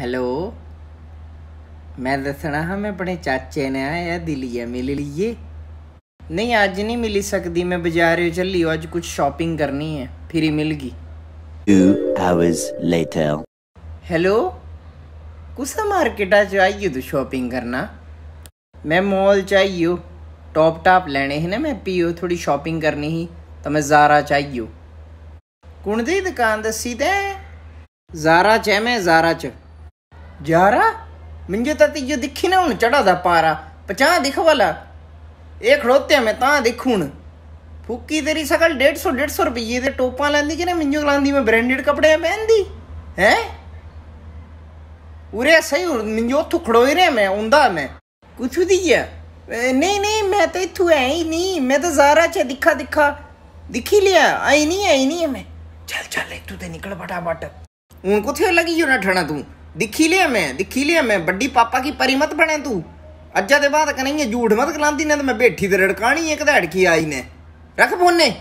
hello मैं दसना ਹਾਂ ਮੈਂ ਆਪਣੇ ਚਾਚੇ ਨੇ ਆਇਆ ਦਿੱਲੀ ਹੈ ਮਿਲ ਲਈਏ नहीं आज नहीं मिली सकती मैं बाजार चल ली आज कुछ शॉपिंग करनी है फिर ही मिल गई हेलो कुसा मार्केट चाहिए तू शॉपिंग करना मैं मॉल आई टॉप टॉप लेने हैं ना मैं पीओ थोड़ी शॉपिंग करनी ही तो मैं जारा चाहिए कुण दी दुकान दसी ते जारा च है मैं जारा च जारा मुंहिंजो त तुंहिंजो दिखी न हुन चढ़ा था पारा पचाह दिख वाला एक खड़ोते में ता दिखून फूकी तेरी सकल डेढ़ सौ डेढ़ सौ रुपये ते टोपा लांदी कि न मुंहिंजो लांदी में ब्रांडेड कपिड़े पहनदी है उरे सही मुंहिंजो थुखड़ो ई रे में ऊंदा में कुछ थी गया नहीं नहीं मैं तो इतू है ही नहीं मैं तो जारा चे दिखा दिखा दिखी लिया आई नहीं आई नहीं है मैं चल चल तू तो निकल फटाफट उनको थे लगी तू ਦਿਖੀ ਲਿਆ ਮੈਂ ਦਿਖੀ ਲਿਆ ਮੈਂ ਵੱਡੀ ਪਾਪਾ ਕੀ ਪਰਿਮਤ ਮਤ ਬਣੇ ਤੂੰ ਅੱਜਾ ਦੇ ਬਾਅਦ ਕਹਿੰਦੀ ਹੈ ਝੂਠ ਮਤ ਕਲਾਂਦੀ ਨੇ ਤੇ ਮੈਂ ਬੇਠੀ ਤੇ ਰੜਕਾਣੀ ਇੱਕ ਦਹਾੜ ਆਈ ਨੇ ਰੱਖ ਫੋਨੇ